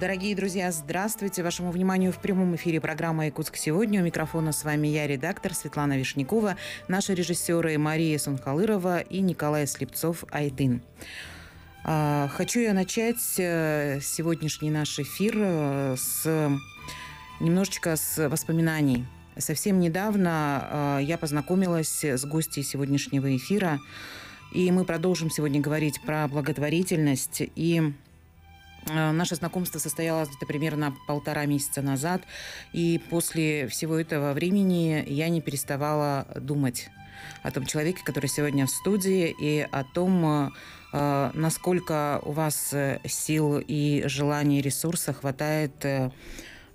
Дорогие друзья, здравствуйте. Вашему вниманию в прямом эфире программа «Якутск сегодня». У микрофона с вами я, редактор Светлана Вишнякова, наши режиссеры Мария Сунхалырова и Николай Слепцов-Айдын. А, хочу я начать э, сегодняшний наш эфир э, с немножечко с воспоминаний. Совсем недавно э, я познакомилась с гостьей сегодняшнего эфира, и мы продолжим сегодня говорить про благотворительность и Э, наше знакомство состоялось где-то примерно полтора месяца назад, и после всего этого времени я не переставала думать о том человеке, который сегодня в студии, и о том, э, насколько у вас э, сил и желаний, ресурса хватает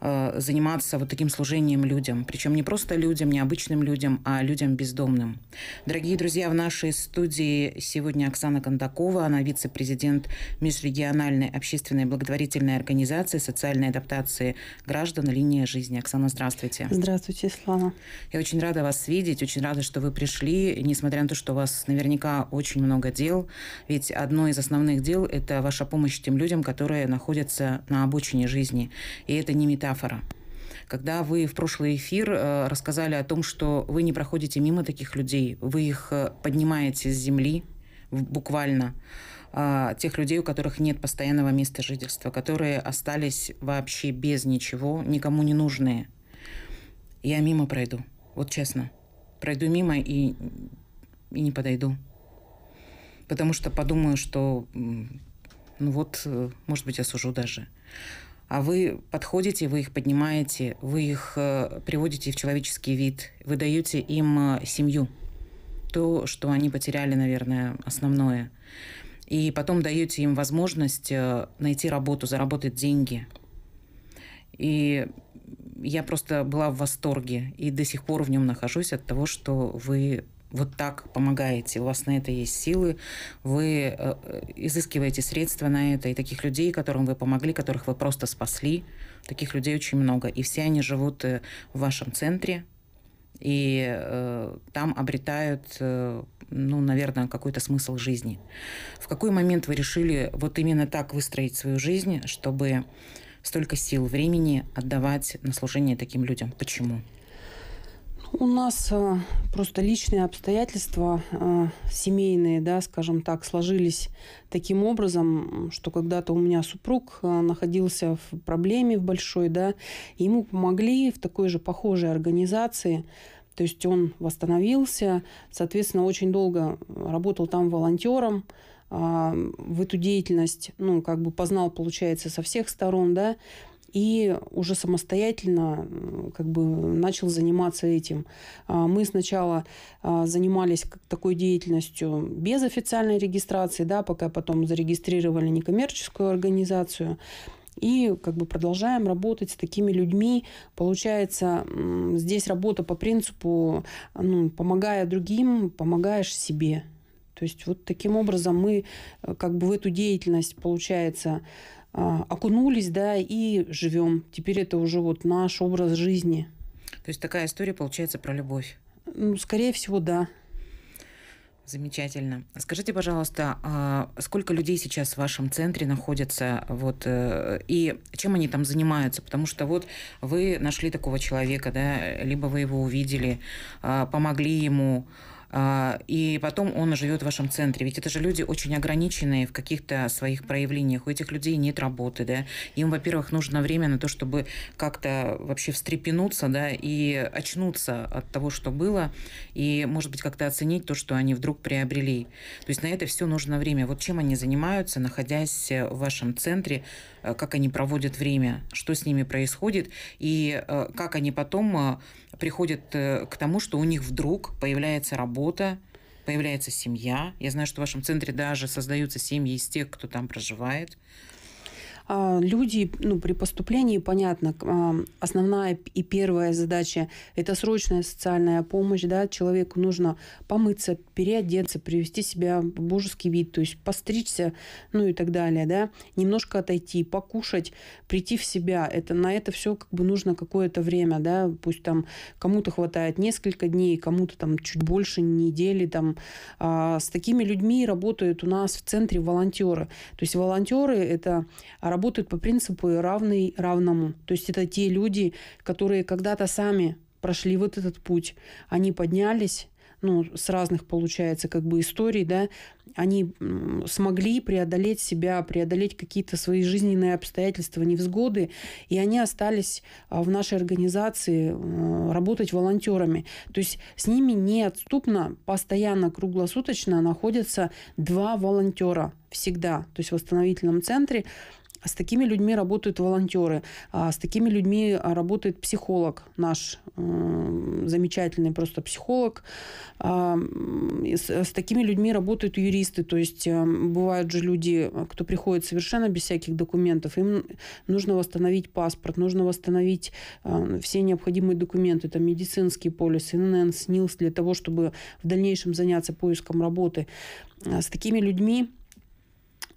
Э, заниматься вот таким служением людям. Причем не просто людям, не обычным людям, а людям бездомным. Дорогие друзья, в нашей студии сегодня Оксана Кондакова, она вице-президент межрегиональной общественной благотворительной организации социальной адаптации граждан «Линия жизни». Оксана, здравствуйте. Здравствуйте, Слава. Я очень рада вас видеть, очень рада, что вы пришли, несмотря на то, что у вас наверняка очень много дел. Ведь одно из основных дел – это ваша помощь тем людям, которые находятся на обочине жизни. И это не метафора метафора. Когда вы в прошлый эфир э, рассказали о том, что вы не проходите мимо таких людей, вы их э, поднимаете с земли буквально, а, тех людей, у которых нет постоянного места жительства, которые остались вообще без ничего, никому не нужные. Я мимо пройду, вот честно. Пройду мимо и, и не подойду. Потому что подумаю, что, ну вот, э, может быть, осужу даже а вы подходите, вы их поднимаете, вы их э, приводите в человеческий вид, вы даете им э, семью, то, что они потеряли, наверное, основное. И потом даете им возможность э, найти работу, заработать деньги. И я просто была в восторге и до сих пор в нем нахожусь от того, что вы вот так помогаете, у вас на это есть силы, вы э, э, изыскиваете средства на это, и таких людей, которым вы помогли, которых вы просто спасли, таких людей очень много, и все они живут э, в вашем центре, и э, там обретают, э, ну, наверное, какой-то смысл жизни. В какой момент вы решили вот именно так выстроить свою жизнь, чтобы столько сил, времени отдавать на служение таким людям? Почему? У нас э, просто личные обстоятельства э, семейные, да, скажем так, сложились таким образом, что когда-то у меня супруг э, находился в проблеме в большой, да, ему помогли в такой же похожей организации, то есть он восстановился, соответственно, очень долго работал там волонтером, а, в эту деятельность, ну, как бы познал, получается, со всех сторон, да, и уже самостоятельно как бы начал заниматься этим. А, мы сначала а, занимались такой деятельностью без официальной регистрации, да, пока потом зарегистрировали некоммерческую организацию. И как бы продолжаем работать с такими людьми. Получается, здесь работа по принципу, ну, помогая другим, помогаешь себе. То есть вот таким образом мы э, как бы в эту деятельность, получается, а, окунулись, да, и живем. Теперь это уже вот наш образ жизни. То есть такая история получается про любовь? Ну, скорее всего, да. Замечательно. Скажите, пожалуйста, а, сколько людей сейчас в вашем центре находится, вот, э, и чем они там занимаются? Потому что вот вы нашли такого человека, да, либо вы его увидели, а, помогли ему, а, и потом он живет в вашем центре. Ведь это же люди очень ограниченные в каких-то своих проявлениях. У этих людей нет работы, да. Им, во-первых, нужно время на то, чтобы как-то вообще встрепенуться, да, и очнуться от того, что было, и, может быть, как-то оценить то, что они вдруг приобрели. То есть на это все нужно время. Вот чем они занимаются, находясь в вашем центре, э, как они проводят время, что с ними происходит, и э, как они потом э, приходят э, к тому, что у них вдруг появляется работа, появляется семья. Я знаю, что в вашем центре даже создаются семьи из тех, кто там проживает. А, люди ну, при поступлении, понятно, а, основная и первая задача – это срочная социальная помощь. Да? Человеку нужно помыться, переодеться, привести себя в божеский вид, то есть постричься, ну и так далее. Да? Немножко отойти, покушать, прийти в себя. Это, на это все как бы нужно какое-то время. Да? Пусть там кому-то хватает несколько дней, кому-то там чуть больше недели. Там. А с такими людьми работают у нас в центре волонтеры. То есть волонтеры – это работают по принципу равный равному. То есть это те люди, которые когда-то сами прошли вот этот путь, они поднялись, ну, с разных, получается, как бы историй, да, они смогли преодолеть себя, преодолеть какие-то свои жизненные обстоятельства, невзгоды, и они остались а, в нашей организации э, работать волонтерами. То есть с ними неотступно, постоянно, круглосуточно находятся два волонтера всегда, то есть в восстановительном центре а с такими людьми работают волонтеры, а с такими людьми а, работает психолог наш, эм, замечательный просто психолог. С, такими людьми работают юристы, то есть эм, бывают же люди, кто приходит совершенно без всяких документов, им нужно восстановить паспорт, нужно восстановить эм, все необходимые документы, там медицинские полисы, инн, СНИЛС, для того, чтобы в дальнейшем заняться поиском работы. С такими людьми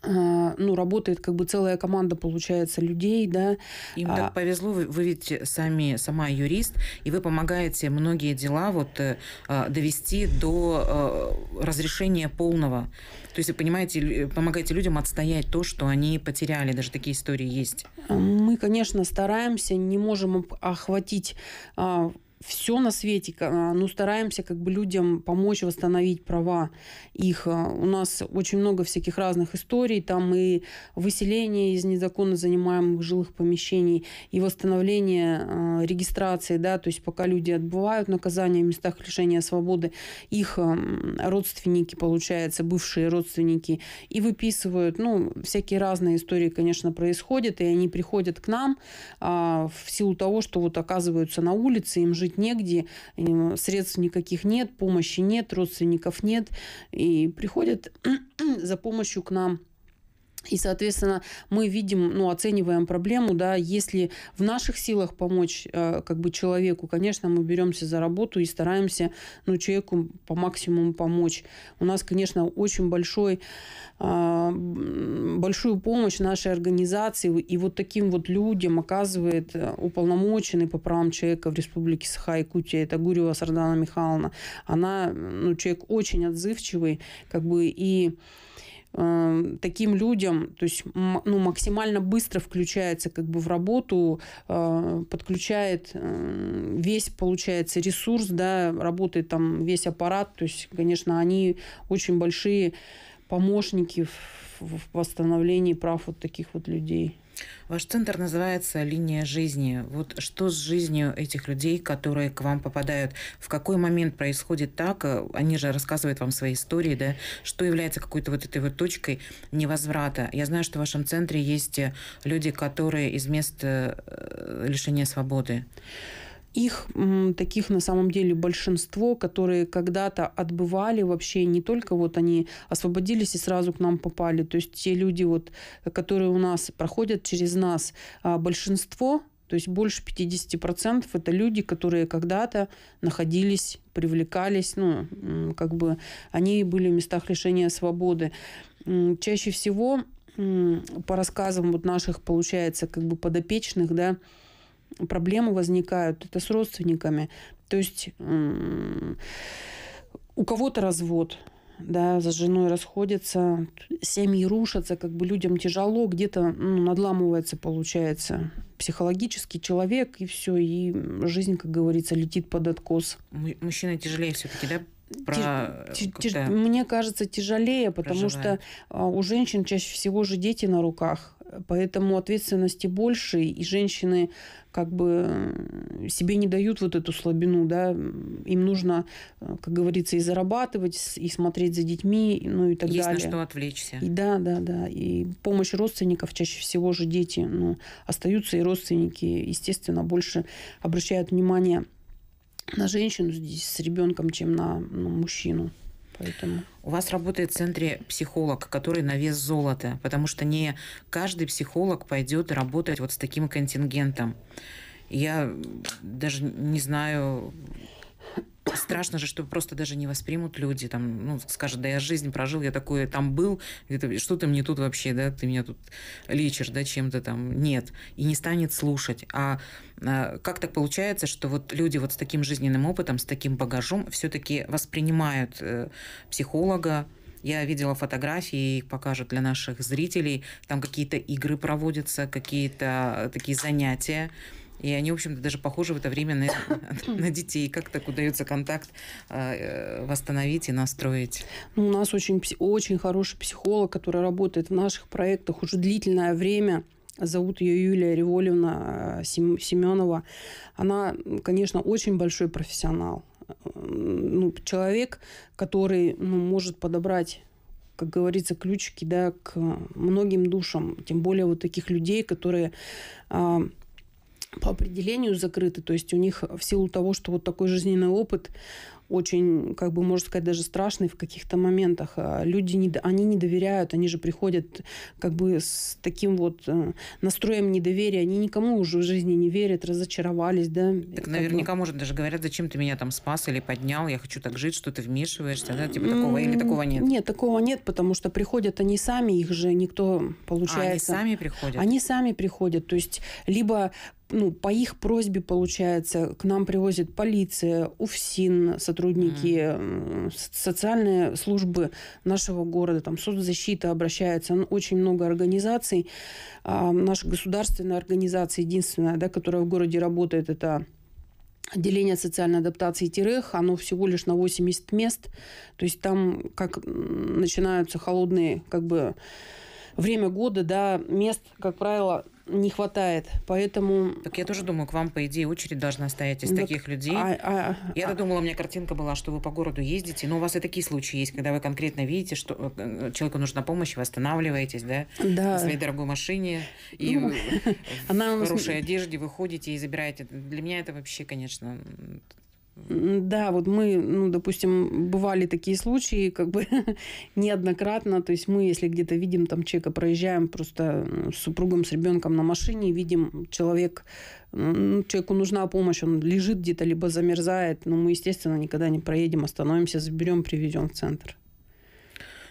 а, ну, работает как бы целая команда, получается, людей, да. Им а так повезло, вы, вы ведь сами, сама юрист, и вы помогаете многие дела вот э, а, довести до э, разрешения полного. То есть вы понимаете, э, помогаете людям отстоять то, что они потеряли, даже такие истории есть. Мы, конечно, стараемся, не можем охватить все на свете. А, ну, стараемся как бы людям помочь восстановить права их. А, у нас очень много всяких разных историй. Там и выселение из незаконно занимаемых жилых помещений, и восстановление э, регистрации, да, то есть пока люди отбывают наказание в местах лишения свободы, их э, родственники, получается, бывшие родственники, и выписывают. Ну, всякие разные истории, конечно, происходят, и они приходят к нам э, в силу того, что вот оказываются на улице, им жить жить негде, средств никаких нет, помощи нет, родственников нет, и приходят за помощью к нам и, соответственно, мы видим, ну, оцениваем проблему, да, если в наших силах помочь э, как бы человеку, конечно, мы беремся за работу и стараемся, ну, человеку по максимуму помочь. У нас, конечно, очень большой, э, большую помощь нашей организации и вот таким вот людям оказывает э, уполномоченный по правам человека в Республике Саха-Якутия, это Гурьева Сардана Михайловна. Она, ну, человек очень отзывчивый, как бы, и э, таким людям, то есть ну, максимально быстро включается как бы в работу, э, подключает э, весь, получается, ресурс, да, работает там весь аппарат, то есть, конечно, они очень большие помощники в, в восстановлении прав вот таких вот людей. Ваш центр называется «Линия жизни». Вот что с жизнью этих людей, которые к вам попадают? В какой момент происходит так? Они же рассказывают вам свои истории, да? Что является какой-то вот этой вот точкой невозврата? Я знаю, что в вашем центре есть люди, которые из мест э, лишения свободы. Их таких на самом деле большинство, которые когда-то отбывали вообще не только вот они освободились и сразу к нам попали. То есть те люди, вот, которые у нас проходят через нас, а, большинство то есть больше 50% это люди, которые когда-то находились, привлекались, ну, как бы они были в местах лишения свободы. Чаще всего по рассказам вот наших, получается, как бы подопечных, да, проблемы возникают, это с родственниками. То есть у кого-то развод, да, за женой расходятся, семьи рушатся, как бы людям тяжело, где-то ну, надламывается, получается, психологический человек, и все, и жизнь, как говорится, летит под откос. Мужчина тяжелее все-таки, да, про... Тиж... Тиж... Мне кажется, тяжелее, потому проживает. что а, у женщин чаще всего же дети на руках. Поэтому ответственности больше, и женщины как бы себе не дают вот эту слабину, да, им нужно, э, как говорится, и зарабатывать, и смотреть за детьми, ну и так Есть далее. Есть на что отвлечься. И да, да, да, и помощь родственников, чаще всего же дети, ну, остаются и родственники, естественно, больше обращают внимание на женщину здесь с ребенком, чем на, на ну, мужчину. Поэтому. У вас работает в центре психолог, который на вес золота, потому что не каждый психолог пойдет работать вот с таким контингентом. Я даже не знаю, страшно же, что просто даже не воспримут люди, там, ну, скажут, да я жизнь прожил, я такое там был, что ты мне тут вообще, да, ты меня тут лечишь, да, чем-то там, нет, и не станет слушать. А, а как так получается, что вот люди вот с таким жизненным опытом, с таким багажом все-таки воспринимают э, психолога, я видела фотографии, их покажут для наших зрителей. Там какие-то игры проводятся, какие-то э, такие занятия. И они, в общем-то, даже похожи в это время на, на детей. Как так удается контакт а, э, восстановить и настроить? Ну, у нас очень, очень хороший психолог, который работает в наших проектах уже длительное время. Зовут ее Юлия Револевна э, Семенова. Она, конечно, очень большой профессионал. Ну, человек, который ну, может подобрать как говорится, ключики да, к многим душам, тем более вот таких людей, которые а, по определению закрыты, то есть у них в силу того, что вот такой жизненный опыт очень, как бы можно сказать, даже страшный в каких-то моментах. А, люди, не, они не доверяют, они же приходят как бы с таким вот э, настроем недоверия, они никому уже в жизни не верят, разочаровались, да. Так наверняка, бы... может, даже говорят, зачем ты меня там спас или поднял, я хочу так жить, что ты вмешиваешься, да, типа такого или такого нет? Нет, такого нет, потому что приходят они сами, их же никто, получается... А, они сами приходят? Они сами приходят, то есть либо ну, по их просьбе, получается, к нам привозит полиция, УФСИН, сотрудники социальные службы нашего города, там, соцзащита обращается, ну, очень много организаций. А, наша государственная организация, единственная, да, которая в городе работает, это Отделение социальной адаптации Тирех, оно всего лишь на 80 мест. То есть там как начинаются холодные, как бы, время года, да, мест, как правило, не хватает, поэтому... Так я тоже думаю, к вам, по идее, очередь должна стоять из ну, так, таких людей. А, а, я а... думала, у меня картинка была, что вы по городу ездите, но у вас и такие случаи есть, когда вы конкретно видите, что э, э, человеку нужна помощь, вы останавливаетесь, да? Да. На своей дорогой машине, и ну, в она... хорошей одежде выходите и забираете. Для меня это вообще, конечно, да, вот мы, ну, допустим, бывали такие случаи, как бы неоднократно, то есть мы, если где-то видим там человека, проезжаем просто с супругом, с ребенком на машине, видим человек, ну, человеку нужна помощь, он лежит где-то, либо замерзает, но ну, мы, естественно, никогда не проедем, остановимся, заберем, привезем в центр.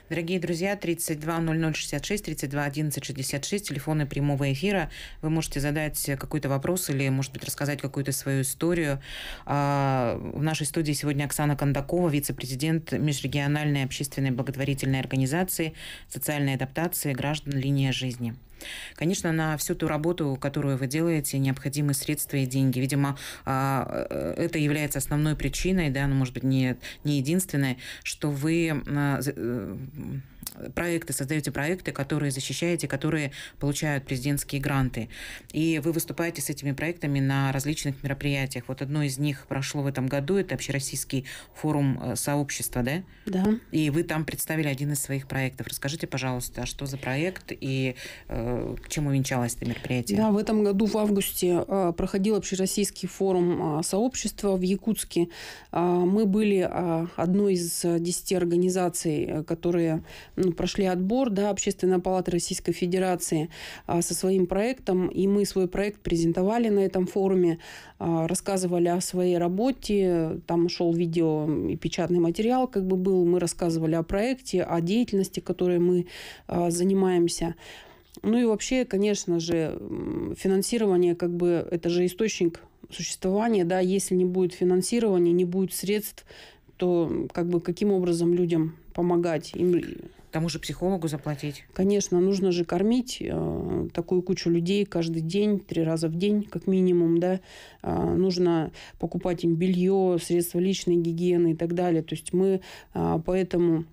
Дорогие друзья, 320066, 321166, телефоны прямого эфира. Вы можете задать какой-то вопрос или, может быть, рассказать какую-то свою историю. А, в нашей студии сегодня Оксана Кондакова, вице-президент межрегиональной общественной благотворительной организации «Социальная адаптация граждан. Линия жизни». Конечно, на всю ту работу, которую вы делаете, необходимы средства и деньги. Видимо, а, э, это является основной причиной, да, но, ну, может быть, не, не единственной, что вы а, э, проекты, создаете проекты, которые защищаете, которые получают президентские гранты. И вы выступаете с этими проектами на различных мероприятиях. Вот одно из них прошло в этом году, это общероссийский форум э, сообщества, да? Да. И вы там представили один из своих проектов. Расскажите, пожалуйста, а что за проект и э, к чему венчалось это мероприятие? Да, в этом году в августе э, проходил общероссийский форум э, сообщества в Якутске. Э, мы были э, одной из э, десяти организаций, э, которые ну, прошли отбор, да, Общественная палата Российской Федерации а, со своим проектом, и мы свой проект презентовали на этом форуме, а, рассказывали о своей работе, там шел видео и печатный материал, как бы был, мы рассказывали о проекте, о деятельности, которой мы а, занимаемся. Ну и вообще, конечно же, финансирование, как бы, это же источник существования, да, если не будет финансирования, не будет средств, то как бы каким образом людям помогать им тому же психологу заплатить. Конечно, нужно же кормить э, такую кучу людей каждый день, три раза в день, как минимум, да. Э, нужно покупать им белье, средства личной гигиены и так далее. То есть мы э, поэтому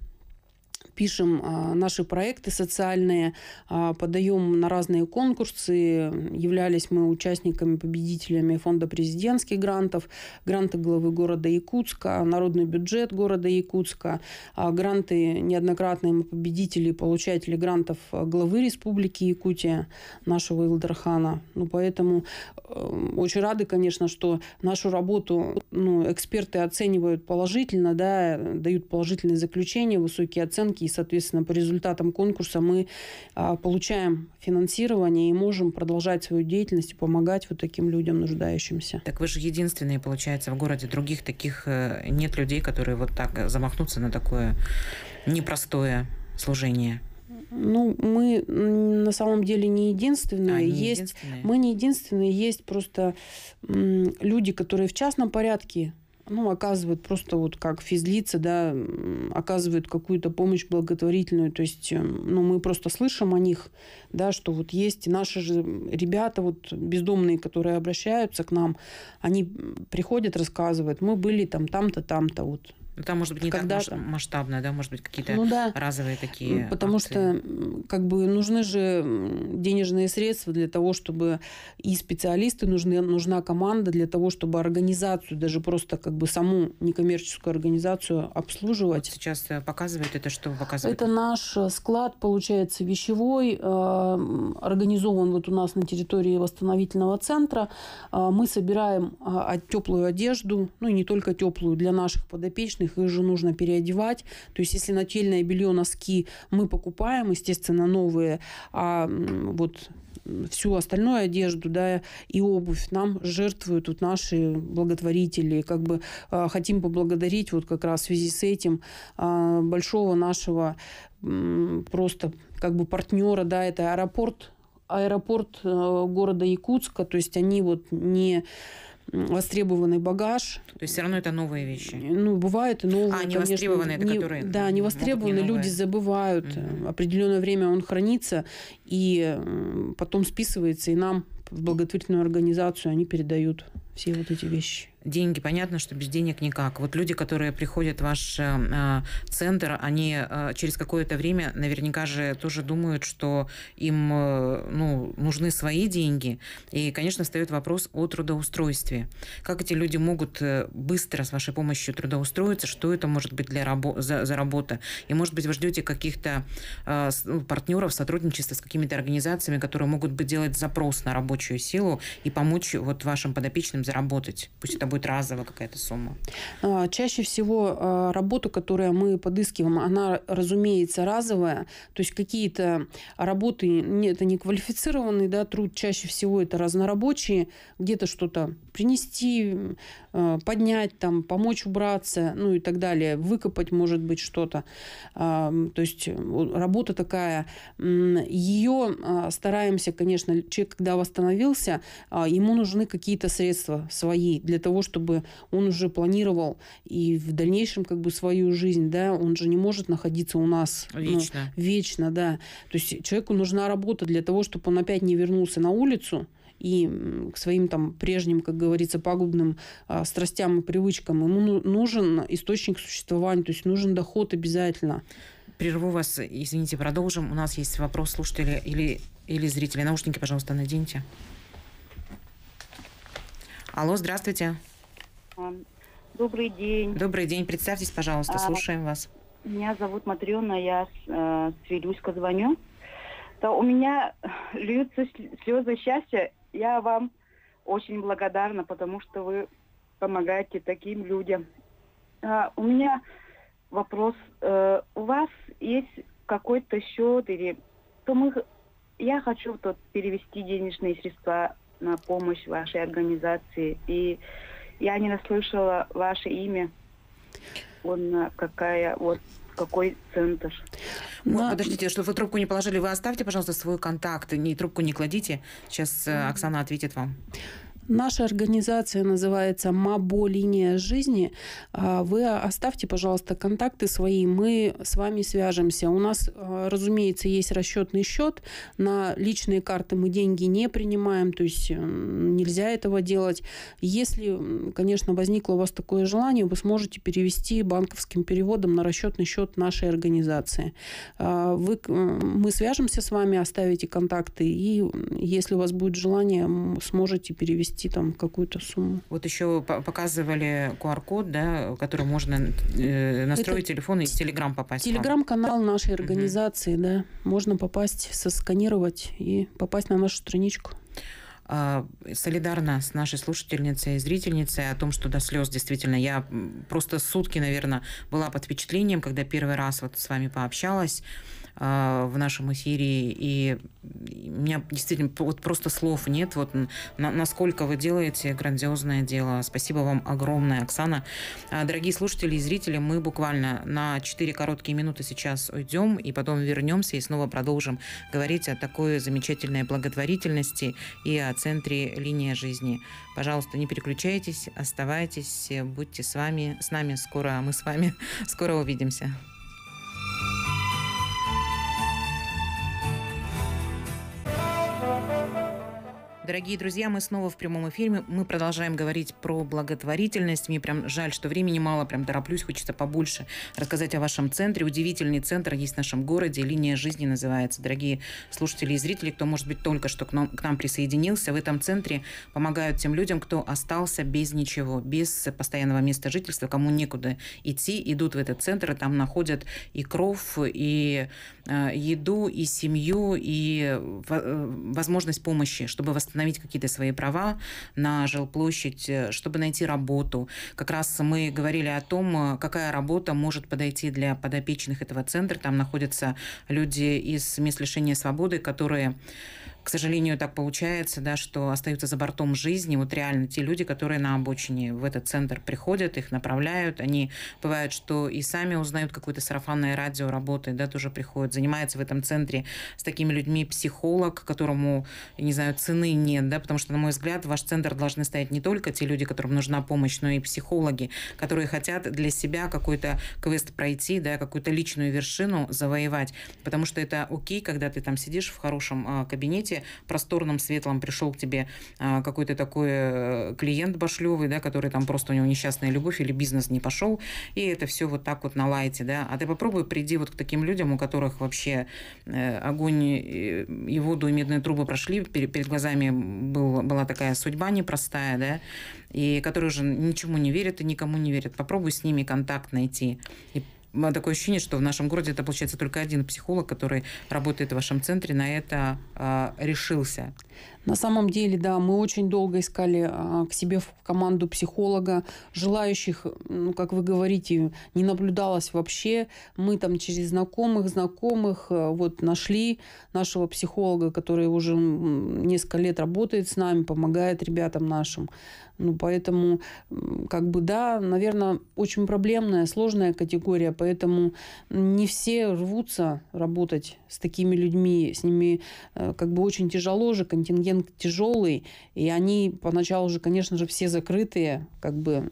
пишем а, наши проекты социальные, а, подаем на разные конкурсы. Являлись мы участниками, победителями фонда президентских грантов, гранты главы города Якутска, народный бюджет города Якутска, а, гранты неоднократные мы победители получатели грантов главы Республики Якутия, нашего Илдархана. Ну, поэтому эм, очень рады, конечно, что нашу работу ну, эксперты оценивают положительно, да, дают положительные заключения, высокие оценки и, соответственно, по результатам конкурса мы а, получаем финансирование и можем продолжать свою деятельность и помогать вот таким людям нуждающимся. Так вы же единственные, получается, в городе. Других таких э, нет людей, которые вот так замахнутся на такое непростое служение. Ну, мы на самом деле не единственные. А, не есть, единственные. Мы не единственные. Есть просто люди, которые в частном порядке ну, оказывают просто вот как физлица да, оказывают какую-то помощь благотворительную. То есть, эм, ну, мы просто слышим о них, да, что вот есть наши же ребята, вот бездомные, которые обращаются к нам, они приходят, рассказывают, мы были там, там-то, там-то, вот ну, там, может быть, не Когда так масштабно, да, может быть, какие-то ну, да. разовые такие. Потому акции. что, как бы, нужны же денежные средства для того, чтобы и специалисты нужны, нужна команда для того, чтобы организацию, даже просто как бы саму некоммерческую организацию обслуживать. Вот сейчас э, показывают это, что показывают? Это наш э, склад, получается, вещевой, э, организован вот у нас на территории восстановительного центра. Мы собираем теплую одежду, ну и не только теплую для наших подопечных приличных, их же нужно переодевать. То есть если нательное белье, носки мы покупаем, естественно, новые, а вот всю остальную одежду, да, и обувь нам жертвуют тут вот наши благотворители. Как бы э, хотим поблагодарить вот как раз в связи с этим э, большого нашего э, просто как бы партнера, да, это аэропорт, аэропорт э, города Якутска, то есть они вот не востребованный багаж. То есть все равно это новые вещи. Ну, бывают и новые. А, не конечно, востребованные, это не, которые. Да, не востребованные, люди забывают. Mm э, -hmm. Определенное время он хранится и потом списывается, и нам в благотворительную организацию они передают все вот эти вещи деньги, понятно, что без денег никак. Вот люди, которые приходят в ваш э, э, центр, они э, через какое-то время наверняка же тоже думают, что им э, ну, нужны свои деньги. И, конечно, встает вопрос о трудоустройстве. Как эти люди могут э, быстро с вашей помощью трудоустроиться? Что это может быть для рабо- за, за работа? И, может быть, вы ждете каких-то э, ну, партнеров, сотрудничества с какими-то организациями, которые могут бы делать запрос на рабочую силу и помочь вот вашим подопечным заработать? Пусть это будет разовая какая-то сумма? А, чаще всего а, работу, которую мы подыскиваем, она, разумеется, разовая. То есть какие-то работы, это не квалифицированный да, труд, чаще всего это разнорабочие, где-то что-то принести, а, поднять, там, помочь убраться, ну и так далее, выкопать, может быть, что-то. То есть работа такая. Ее стараемся, конечно, человек, когда восстановился, ему нужны какие-то средства свои для того, чтобы он уже планировал и в дальнейшем как бы свою жизнь, да, он же не может находиться у нас ну, вечно, ну, вечно, да. То есть человеку нужна работа для того, чтобы он опять не вернулся на улицу и к своим там прежним, как говорится, пагубным а, страстям и привычкам. Ему ну, нужен источник существования, то есть нужен доход обязательно. Прерву вас, извините, продолжим. У нас есть вопрос слушатели или, или зрители, Наушники, пожалуйста, наденьте. Алло, здравствуйте. Эм, добрый день. Добрый день. Представьтесь, пожалуйста, а, слушаем вас. Меня зовут Матрена, я с э, Вилюська звоню. То у меня льются слезы счастья. Я вам очень благодарна, потому что вы помогаете таким людям. А, у меня вопрос. Э, у вас есть какой-то счет или... То мы... Я хочу тут перевести денежные средства на помощь вашей организации. И я не наслышала ваше имя. Он э, какая вот какой центр. Но... Ну, подождите, чтобы вы трубку не положили, вы оставьте, пожалуйста, свой контакт, не трубку не кладите. Сейчас mm-hmm. Оксана ответит вам. Наша организация называется МАБО «Линия жизни». А, вы оставьте, пожалуйста, контакты свои, мы с вами свяжемся. У нас, а, разумеется, есть расчетный счет. На личные карты мы деньги не принимаем, то есть нельзя этого делать. Если, конечно, возникло у вас такое желание, вы сможете перевести банковским переводом на расчетный счет нашей организации. А, вы, мы свяжемся с вами, оставите контакты, и если у вас будет желание, сможете перевести внести там какую-то сумму. Вот еще показывали QR-код, да, который можно э, настроить Это телефон и в Телеграм попасть. Телеграм-канал нашей организации, угу. да. Можно попасть, сосканировать и попасть на нашу страничку а, солидарна с нашей слушательницей и зрительницей о том, что до слез действительно я просто сутки, наверное, была под впечатлением, когда первый раз вот с вами пообщалась. А, в нашем эфире, и у меня действительно вот просто слов нет, вот на, насколько вы делаете грандиозное дело. Спасибо вам огромное, Оксана. А, дорогие слушатели и зрители, мы буквально на 4 короткие минуты сейчас уйдем, и потом вернемся и снова продолжим говорить о такой замечательной благотворительности и о центре «Линия жизни». Пожалуйста, не переключайтесь, оставайтесь, будьте с вами, с нами скоро, а мы с вами скоро увидимся. Дорогие друзья, мы снова в прямом эфире. Мы продолжаем говорить про благотворительность. Мне прям жаль, что времени мало, прям тороплюсь, хочется побольше рассказать о вашем центре. Удивительный центр есть в нашем городе. Линия жизни называется. Дорогие слушатели и зрители, кто, может быть, только что к нам, к нам присоединился, в этом центре помогают тем людям, кто остался без ничего, без постоянного места жительства, кому некуда идти, идут в этот центр, и там находят и кровь, и э, еду, и семью, и э, э возможность помощи, чтобы восстановить возобновить какие-то свои права на жилплощадь, э, чтобы найти работу. Как раз мы говорили о том, э, какая работа может подойти для подопечных этого центра. Там находятся люди из мест лишения свободы, которые к сожалению, так получается, да, что остаются за бортом жизни вот реально те люди, которые на обочине в этот центр приходят, их направляют, они бывают, что и сами узнают какое-то сарафанное радио работает, да, тоже приходят, занимается в этом центре с такими людьми психолог, которому, не знаю, цены нет, да, потому что, на мой взгляд, в ваш центр должны стоять не только те люди, которым нужна помощь, но и психологи, которые хотят для себя какой-то квест пройти, да, какую-то личную вершину завоевать, потому что это окей, когда ты там сидишь в хорошем а, кабинете, кабинете просторном, светлом пришел к тебе а, какой-то такой э, клиент башлевый, да, который там просто у него несчастная любовь или бизнес не пошел, и это все вот так вот на лайте, да. А ты попробуй приди вот к таким людям, у которых вообще э, огонь и воду и медные трубы прошли, перед глазами был, была такая судьба непростая, да, и которые уже ничему не верят и никому не верят. Попробуй с ними контакт найти и Э, такое ощущение, что в нашем городе это получается только один психолог, который работает в вашем центре, на это э, решился. На самом деле, да, мы очень долго искали э, к себе в команду психолога. Желающих, ну, как вы говорите, не наблюдалось вообще. Мы там через знакомых, знакомых э, вот нашли нашего психолога, который уже несколько лет работает с нами, помогает ребятам нашим. Ну, поэтому, как бы, да, наверное, очень проблемная, сложная категория, поэтому не все рвутся работать с такими людьми, с ними э, как бы очень тяжело же, контингент тяжелый, и они поначалу же, конечно же, все закрытые, как бы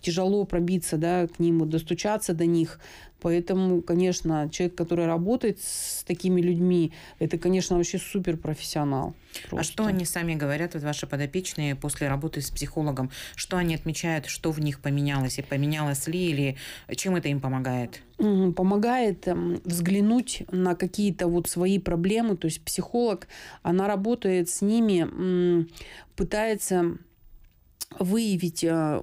тяжело пробиться, да, к ним достучаться до них, Поэтому, конечно, человек, который работает с такими людьми, это, конечно, вообще суперпрофессионал. Просто. А что они сами говорят, вот ваши подопечные, после работы с психологом? Что они отмечают, что в них поменялось, и поменялось ли, или чем это им помогает? Помогает эм, взглянуть на какие-то вот свои проблемы. То есть психолог, она работает с ними, пытается выявить а,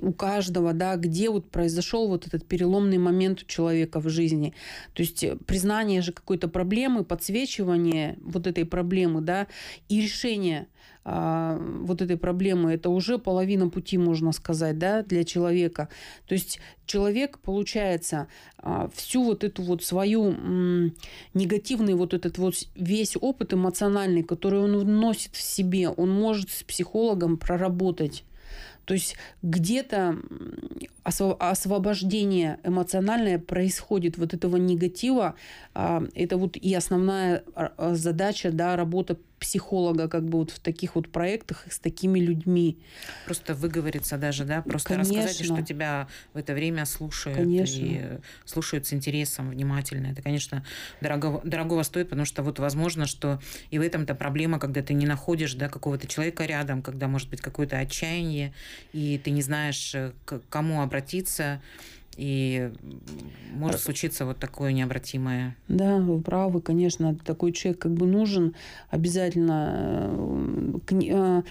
у каждого, да, где вот произошел вот этот переломный момент у человека в жизни. То есть э, признание же какой-то проблемы, подсвечивание вот этой проблемы, да, и решение – а, вот этой проблемы, это уже половина пути, можно сказать, да, для человека. То есть человек, получается, а, всю вот эту вот свою негативный вот этот вот весь опыт эмоциональный, который он носит в себе, он может с психологом проработать. То есть где-то освобождение эмоциональное происходит вот этого негатива. А, это вот и основная задача, да, работа психолога как бы вот в таких вот проектах с такими людьми. Просто выговориться даже, да? Просто Конечно. рассказать, что тебя в это время слушают. Конечно. И э, слушают с интересом, внимательно. Это, конечно, дорого, дорогого стоит, потому что вот возможно, что и в этом-то проблема, когда ты не находишь да, какого-то человека рядом, когда может быть какое-то отчаяние, и ты не знаешь, э, к кому обратиться и может случиться вот такое необратимое. Да, вы правы, конечно, такой человек как бы нужен обязательно. Э, э,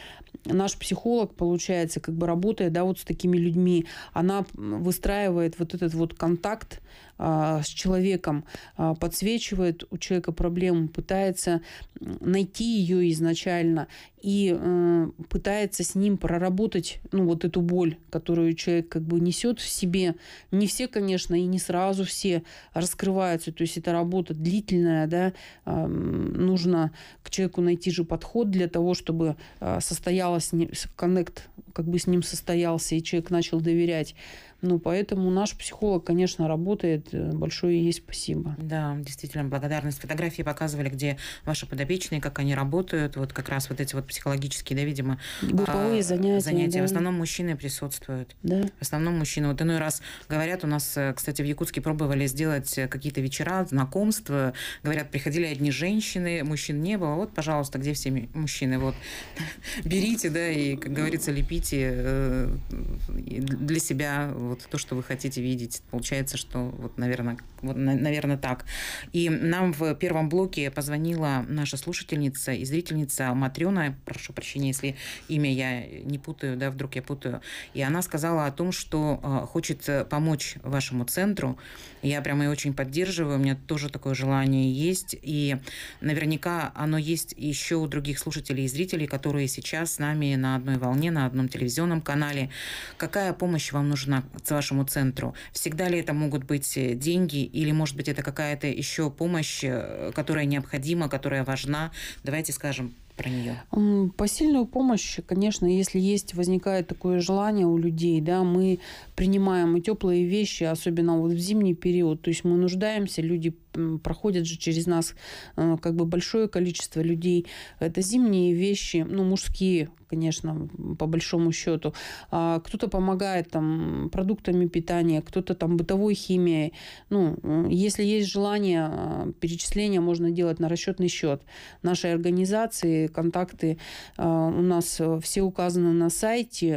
наш психолог, получается, как бы работая, да, вот с такими людьми, она выстраивает вот этот вот контакт, а, с человеком, а, подсвечивает у человека проблему, пытается найти ее изначально и э, пытается с ним проработать ну, вот эту боль, которую человек как бы несет в себе. Не все, конечно, и не сразу все раскрываются. То есть это работа длительная, да, а, нужно к человеку найти же подход для того, чтобы состоялась коннект как бы с ним состоялся, и человек начал доверять. Ну, поэтому наш психолог, конечно, работает. Э, большое ей спасибо. Да, действительно, благодарность. Фотографии показывали, где ваши подопечные, как они работают. Вот как раз вот эти вот психологические, да, видимо, групповые а, занятия. занятия. Да. В основном мужчины присутствуют. Да. В основном мужчины. Вот иной раз говорят, у нас, э, кстати, в Якутске пробовали сделать э, какие-то вечера, знакомства. Говорят, приходили одни женщины, мужчин не было. Вот, пожалуйста, где все мужчины? Вот берите, да, и, как говорится, лепите хотите э, для себя, вот то, что вы хотите видеть. Получается, что вот, наверное, вот, наверное, так. И нам в первом блоке позвонила наша слушательница и зрительница Матрена, прошу прощения, если имя я не путаю, да, вдруг я путаю, и она сказала о том, что э, хочет помочь вашему центру. Я прямо ее очень поддерживаю, у меня тоже такое желание есть, и наверняка оно есть еще у других слушателей и зрителей, которые сейчас с нами на одной волне, на одном телевизионном канале, какая помощь вам нужна к вашему центру. Всегда ли это могут быть э, деньги или, может быть, это какая-то еще помощь, э, которая необходима, которая важна. Давайте скажем про нее? Посильную помощь, конечно, если есть, возникает такое желание у людей, да, мы принимаем и теплые вещи, особенно вот в зимний период, то есть мы нуждаемся, люди проходят же через нас э, как бы большое количество людей. Это зимние вещи, ну, мужские, конечно, по большому счету. А, кто-то помогает там продуктами питания, кто-то там бытовой химией. Ну, э, если есть желание, э, перечисления можно делать на расчетный счет. Нашей организации, контакты у нас все указаны на сайте.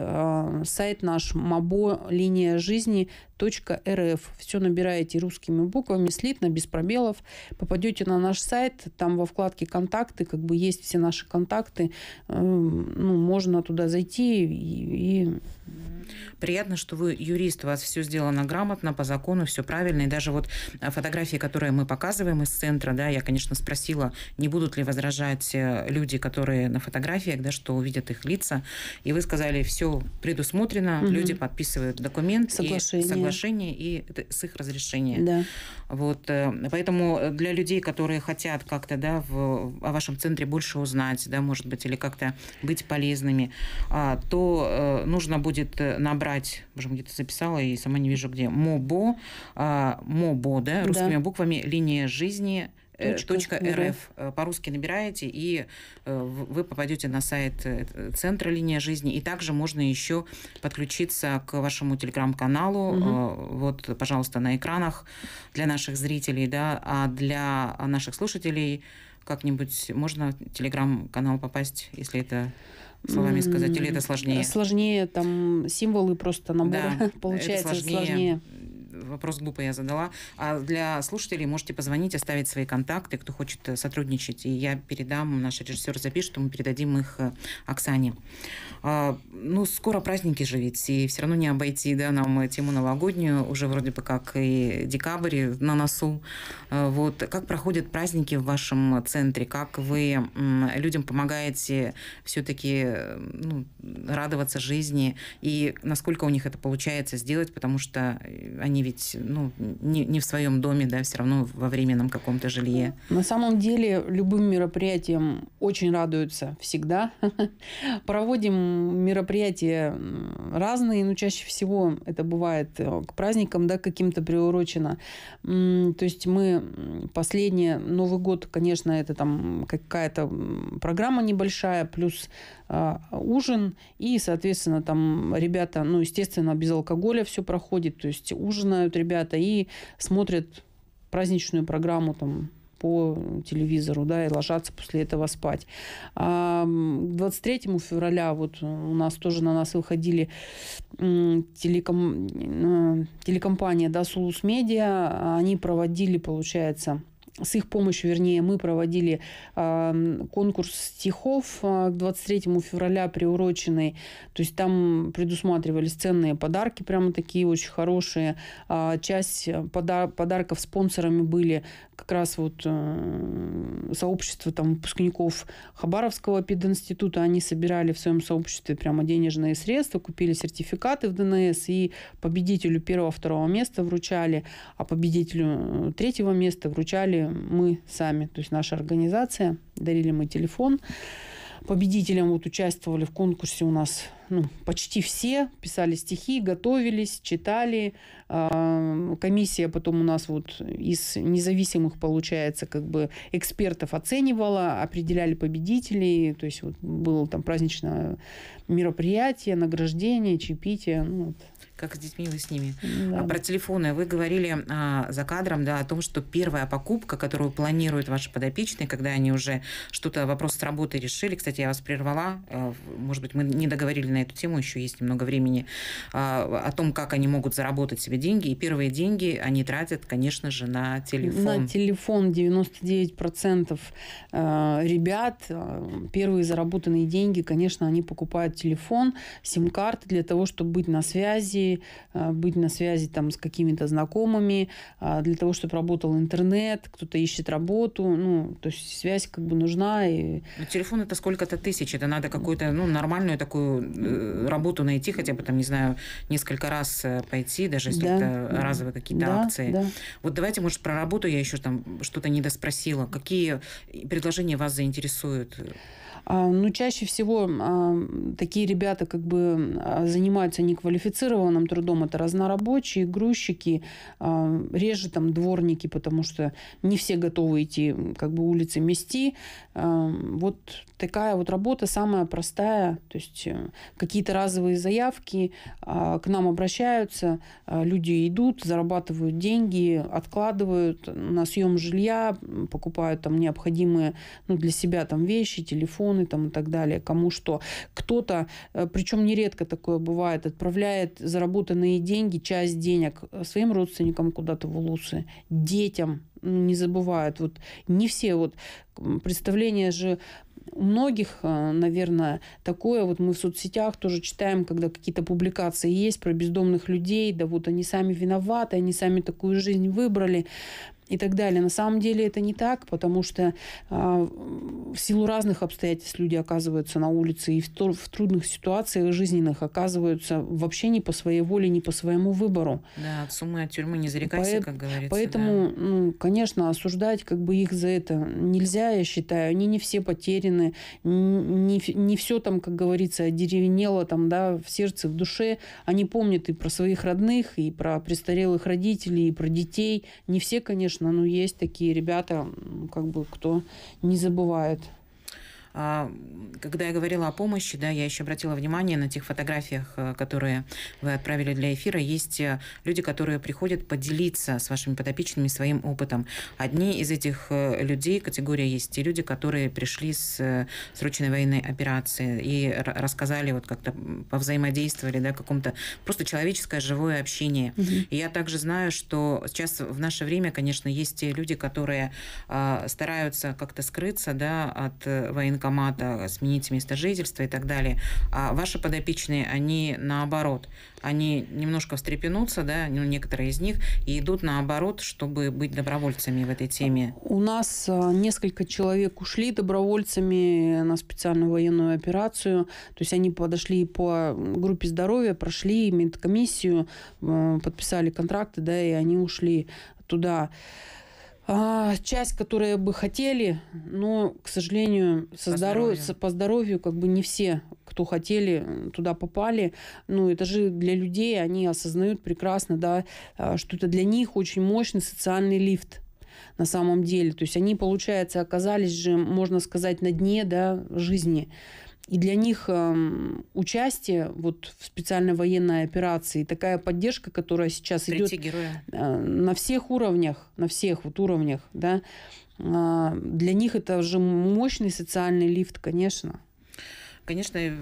Сайт наш мабо линия жизни .рф. Все набираете русскими буквами, слитно, без промежутка Корабелов. Попадете на наш сайт, там во вкладке «Контакты» как бы есть все наши контакты. Э, ну, можно туда зайти и, и Приятно, что вы юрист, у вас все сделано грамотно, по закону, все правильно. И даже вот э, фотографии, которые мы показываем из центра, да, я, конечно, спросила, не будут ли возражать э, люди, которые на фотографиях, да, что увидят их лица. И вы сказали, все предусмотрено, угу. люди подписывают документ, соглашение, и, соглашение, и с их разрешения. Да. Вот, э, поэтому для людей, которые хотят как-то да, в, о вашем центре больше узнать, да, может быть, или как-то быть полезными, а, то нужно будет набрать, уже где-то записала и сама не вижу где, МОБО, а, МОБО, да, русскими да. буквами «Линия жизни» э, точка рф э, по-русски набираете и э, вы попадете на сайт центра линия жизни и также можно еще подключиться к вашему телеграм-каналу угу. вот пожалуйста на экранах для наших зрителей да а для наших слушателей как-нибудь можно в телеграм-канал попасть если это словами сказать, или это сложнее? Сложнее, там символы просто набора да, получается это сложнее. сложнее вопрос глупо я задала. А для слушателей можете позвонить, оставить свои контакты, кто хочет э, сотрудничать. И я передам, наш режиссер запишет, мы передадим их э, Оксане. А, ну, скоро праздники же ведь, и все равно не обойти, да, нам тему новогоднюю, уже вроде бы как и декабрь на носу. А, вот, как проходят праздники в вашем центре? Как вы людям помогаете все-таки ну, радоваться жизни? И насколько у них это получается сделать, потому что они ведь, ну, не, не в своем доме, да, все равно во временном каком-то жилье. На самом деле, любым мероприятием очень радуются всегда. Проводим мероприятия разные, но чаще всего это бывает э, к праздникам, да, каким-то приурочено. То есть мы последний Новый год, конечно, это там какая-то программа небольшая, плюс а, ужин, и, соответственно, там ребята, ну, естественно, без алкоголя все проходит, то есть ужинают ребята и смотрят праздничную программу там по телевизору, да, и ложатся после этого спать. А 23 февраля вот у нас тоже на нас выходили телеком, э, телекомпания, да, Сулус Медиа, они проводили, получается, с их помощью, вернее, мы проводили конкурс стихов э, к 23 февраля приуроченный. То есть там предусматривались ценные подарки, прямо такие очень хорошие. А, часть э, пода- подарков спонсорами были как раз вот э, сообщество там выпускников Хабаровского пединститута. Они собирали в своем сообществе прямо денежные средства, купили сертификаты в ДНС и победителю первого-второго места вручали, а победителю э, третьего места вручали мы сами, то есть наша организация, дарили мы телефон. Победителям вот участвовали в конкурсе у нас ну, почти все, писали стихи, готовились, читали. А, комиссия потом у нас вот из независимых, получается, как бы экспертов оценивала, определяли победителей, то есть вот было там праздничное мероприятие, награждение, чаепитие, ну, вот, как с детьми вы с ними. Да. А про телефоны вы говорили а, за кадром, да, о том, что первая покупка, которую планируют ваши подопечные, когда они уже что-то вопрос с работы решили. Кстати, я вас прервала, а, может быть, мы не договорили на эту тему, еще есть немного времени а, о том, как они могут заработать себе деньги. И первые деньги они тратят, конечно же, на телефон. На телефон 99% а, ребят а, первые заработанные деньги, конечно, они покупают телефон, сим-карты для того, чтобы быть на связи а, быть на связи там с какими-то знакомыми, а, для того, чтобы работал интернет, кто-то ищет работу, ну, то есть связь как бы нужна. И... Но ну, телефон это сколько-то тысяч, это надо какую-то, ну, нормальную такую э, работу найти, хотя бы там, не знаю, несколько раз э, пойти, даже если да, это да. разовые какие-то да, акции. Да. Вот давайте, может, про работу я еще там что-то недоспросила. Какие предложения вас заинтересуют? А, Но ну, чаще всего а, такие ребята как бы а, занимаются неквалифицированным трудом. Это разнорабочие, грузчики, реже там дворники, потому что не все готовы идти как бы улицы мести. Вот такая вот работа самая простая. То есть э, какие-то разовые заявки, к нам обращаются, люди идут, зарабатывают деньги, откладывают на съем жилья, покупают там необходимые ну, для себя там вещи, телефон, миллионы там и так далее, кому что. Кто-то, э, причем нередко такое бывает, отправляет заработанные деньги, часть денег э, своим родственникам куда-то в улусы, детям ну, не забывают. Вот не все вот представления же у многих, э, наверное, такое. Вот мы в соцсетях тоже читаем, когда какие-то публикации есть про бездомных людей, да вот они сами виноваты, они сами такую жизнь выбрали и так далее. На самом деле это не так, потому что а, в силу разных обстоятельств люди оказываются на улице и в, то, в трудных ситуациях жизненных оказываются вообще не по своей воле, не по своему выбору. Да, от суммы от тюрьмы не зарекайся, По- как говорится. Поэтому, да. ну, конечно, осуждать как бы их за это нельзя, я считаю. Они не все потеряны, не, не все там, как говорится, деревенело там, да, в сердце, в душе. Они помнят и про своих родных, и про престарелых родителей, и про детей. Не все, конечно, конечно, ну есть такие ребята, как бы кто не забывает а, когда я говорила о помощи, да, я еще обратила внимание на тех фотографиях, э, которые вы отправили для эфира. Есть э, люди, которые приходят поделиться с вашими подопечными своим опытом. Одни из этих э, людей, категория есть те люди, которые пришли с срочной военной операции и рассказали, вот как-то повзаимодействовали, да, каком-то просто человеческое живое общение. Угу. И я также знаю, что сейчас в наше время, конечно, есть те люди, которые э, стараются как-то скрыться, да, от военных военкомата, сменить место жительства и так далее. А ваши подопечные, они наоборот, они немножко встрепенутся, да, ну, некоторые из них, и идут наоборот, чтобы быть добровольцами в этой теме. У нас а, несколько человек ушли добровольцами на специальную военную операцию, то есть они подошли по группе здоровья, прошли медкомиссию, подписали контракты, да, и они ушли туда. А, часть, которые бы хотели, но, к сожалению, со по, здоровью. Здоровью, по здоровью как бы не все, кто хотели, туда попали. Ну, это же для людей, они осознают прекрасно, да, а, что это для них очень мощный социальный лифт на самом деле. То есть они, получается, оказались же, можно сказать, на дне да, жизни. И для них эм, участие вот в специальной военной операции, такая поддержка, которая сейчас идет э, на всех уровнях, на всех вот уровнях, да, э, для них это уже мощный социальный лифт, конечно. Конечно, я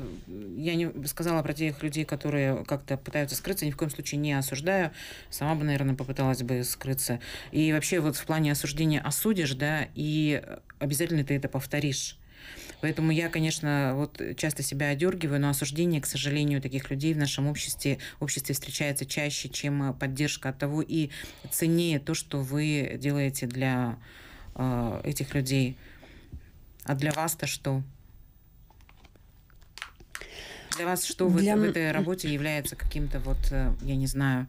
не сказала про тех людей, которые как-то пытаются скрыться, ни в коем случае не осуждаю. Сама бы, наверное, попыталась бы скрыться. И вообще вот в плане осуждения осудишь, да, и обязательно ты это повторишь Поэтому я, конечно, вот э, часто себя одергиваю, но осуждение, к сожалению, таких людей в нашем обществе, обществе встречается чаще, чем э, поддержка от того и ценнее то, что вы делаете для э, этих людей. А для вас-то что? Для вас что для... В, в этой работе является каким-то вот, э, я не знаю.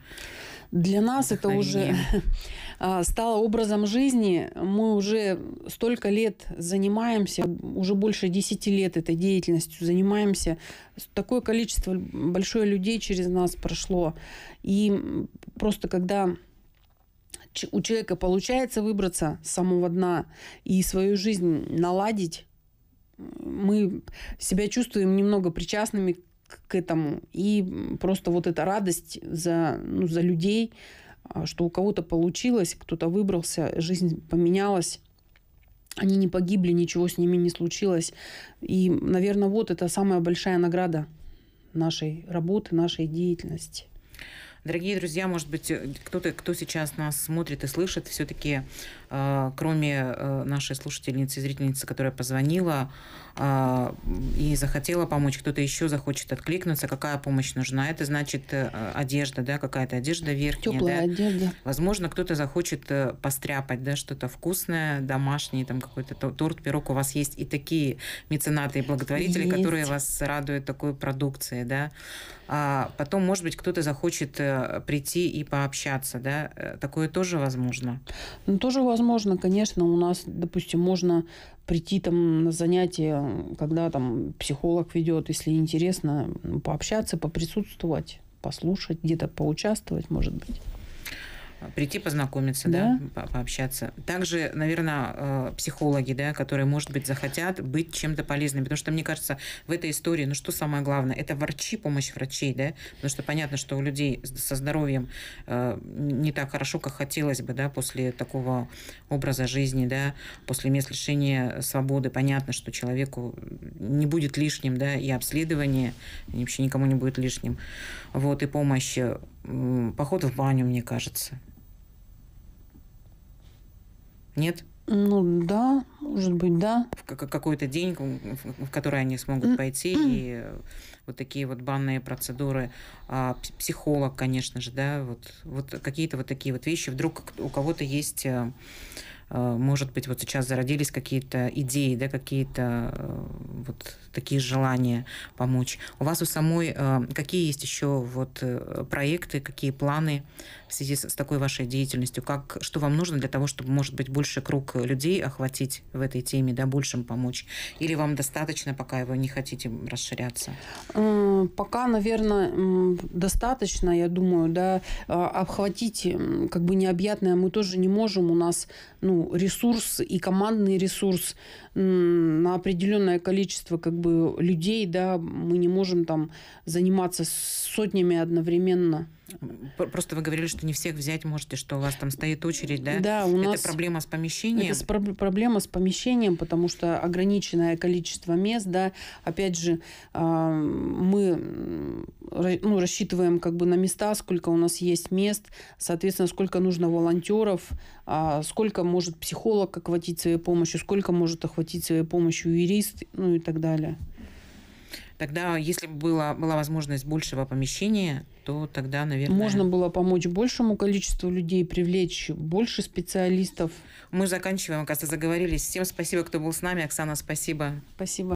Для нас это уже а, стало образом жизни. Мы уже столько лет занимаемся, уже больше 10 лет этой деятельностью занимаемся. Такое количество большое людей через нас прошло. И просто когда у человека получается выбраться с самого дна и свою жизнь наладить, мы себя чувствуем немного причастными к этому. И просто вот эта радость за, ну, за людей – а, что у кого-то получилось, кто-то выбрался, жизнь поменялась, они не погибли, ничего с ними не случилось. И, наверное, вот это самая большая награда нашей работы, нашей деятельности. Дорогие друзья, может быть, э, кто-то, кто сейчас нас смотрит и слышит, все-таки а, кроме э, нашей слушательницы и зрительницы, которая позвонила а, и захотела помочь, кто-то еще захочет откликнуться, какая помощь нужна. Это значит э, одежда, да, какая-то одежда верхняя. Теплая да? одежда. Возможно, кто-то захочет э, постряпать, да, что-то вкусное, домашнее, там какой-то торт, пирог. У вас есть и такие меценаты и благотворители, есть. которые вас радуют такой продукцией, да. А потом, может быть, кто-то захочет прийти и пообщаться, да. Такое тоже возможно? Ну, тоже возможно возможно, конечно, у нас, допустим, можно прийти там на занятие, когда там психолог ведет, если интересно, пообщаться, поприсутствовать, послушать, где-то поучаствовать, может быть. Э, прийти познакомиться, да, да по пообщаться. Также, наверное, э, психологи, да, которые, может быть, захотят быть чем-то полезными. Потому что, мне кажется, в этой истории, ну что самое главное, это врачи, помощь врачей, да, потому что понятно, что у людей со здоровьем э, не так хорошо, как хотелось бы, да, после такого образа жизни, да, после мест лишения свободы, понятно, что человеку не будет лишним, да, и обследование, и вообще никому не будет лишним. Вот, и помощь, поход в баню, мне кажется. Нет? Ну да, может быть, да. В какой-то день, в который они смогут пойти, и вот такие вот банные процедуры. А психолог, конечно же, да, вот, вот какие-то вот такие вот вещи. Вдруг у кого-то есть э, э, может быть, вот сейчас зародились какие-то идеи, да, какие-то э, вот такие желания помочь. У вас у самой э, какие есть еще вот э, проекты, какие планы в связи с такой вашей деятельностью? Как, что вам нужно для того, чтобы, может быть, больше круг людей охватить в этой теме, да, большим помочь? Или вам достаточно, пока вы не хотите расширяться? Э, пока, наверное, достаточно, я думаю, да, обхватить как бы необъятное мы тоже не можем, у нас ну, ресурс и командный ресурс, на определенное количество как бы людей, да, мы не можем там заниматься сотнями одновременно. Просто вы говорили, что не всех взять можете, что у вас там стоит очередь, да? Да, у нас... Это проблема с помещением? Это с про проблема с помещением, потому что ограниченное количество мест, да. Опять же, мы ну, рассчитываем как бы на места, сколько у нас есть мест, соответственно, сколько нужно волонтеров, а, сколько может психолог охватить своей помощью, сколько может охватить своей помощью юрист, ну и так далее. Тогда, если бы была, была возможность большего помещения, то тогда, наверное... Можно было помочь большему количеству людей, привлечь больше специалистов. Мы заканчиваем, оказывается, заговорились. Всем спасибо, кто был с нами. Оксана, спасибо. Спасибо.